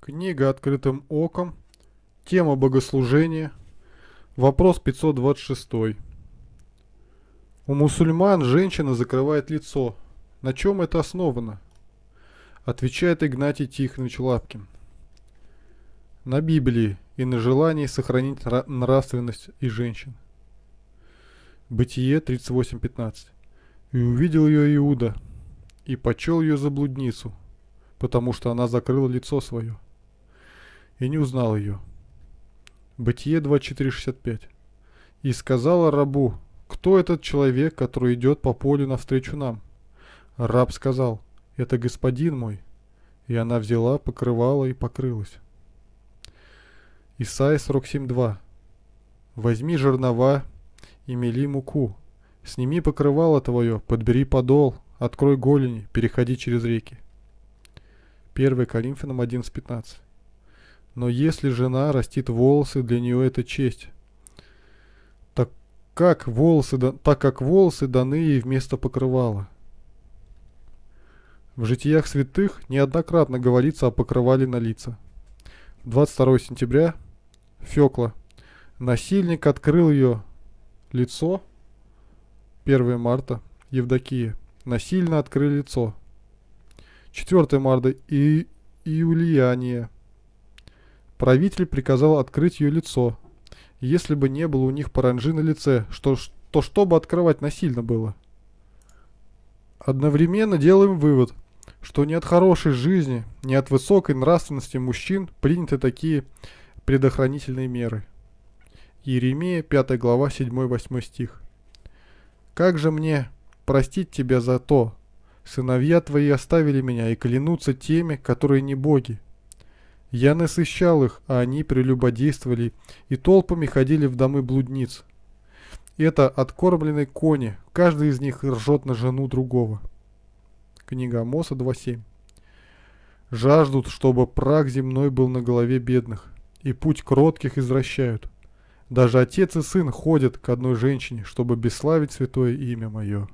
Книга «Открытым оком», тема богослужения, вопрос 526. У мусульман женщина закрывает лицо. На чем это основано? Отвечает Игнатий Тихонович Лапкин. На Библии и на желании сохранить нравственность и женщин. Бытие 38.15. «И увидел ее Иуда, и почел ее за блудницу, потому что она закрыла лицо свое» и не узнал ее. Бытие 24.65. «И сказала рабу, кто этот человек, который идет по полю навстречу нам?» Раб сказал, «Это господин мой». И она взяла, покрывала и покрылась. Исайя 47.2. «Возьми жернова и мели муку, сними покрывало твое, подбери подол, открой голени, переходи через реки». 1 Коринфянам 11.15. Но если жена растит волосы, для нее это честь. Так, как волосы, так как волосы даны ей вместо покрывала. В житиях святых неоднократно говорится о покрывале на лица. 22 сентября Фёкла. Насильник открыл ее лицо. 1 марта Евдокия. Насильно открыли лицо. 4 марта и Иулияния. Правитель приказал открыть ее лицо. Если бы не было у них паранжи на лице, что, то чтобы открывать насильно было. Одновременно делаем вывод, что не от хорошей жизни, не от высокой нравственности мужчин приняты такие предохранительные меры. Еремия, 5 глава, 7-8 стих. «Как же мне простить тебя за то? Сыновья твои оставили меня и клянутся теми, которые не боги, я насыщал их, а они прелюбодействовали и толпами ходили в домы блудниц. Это откормленные кони, каждый из них ржет на жену другого. Книга Амоса 2.7 Жаждут, чтобы прах земной был на голове бедных, и путь кротких извращают. Даже отец и сын ходят к одной женщине, чтобы бесславить святое имя мое.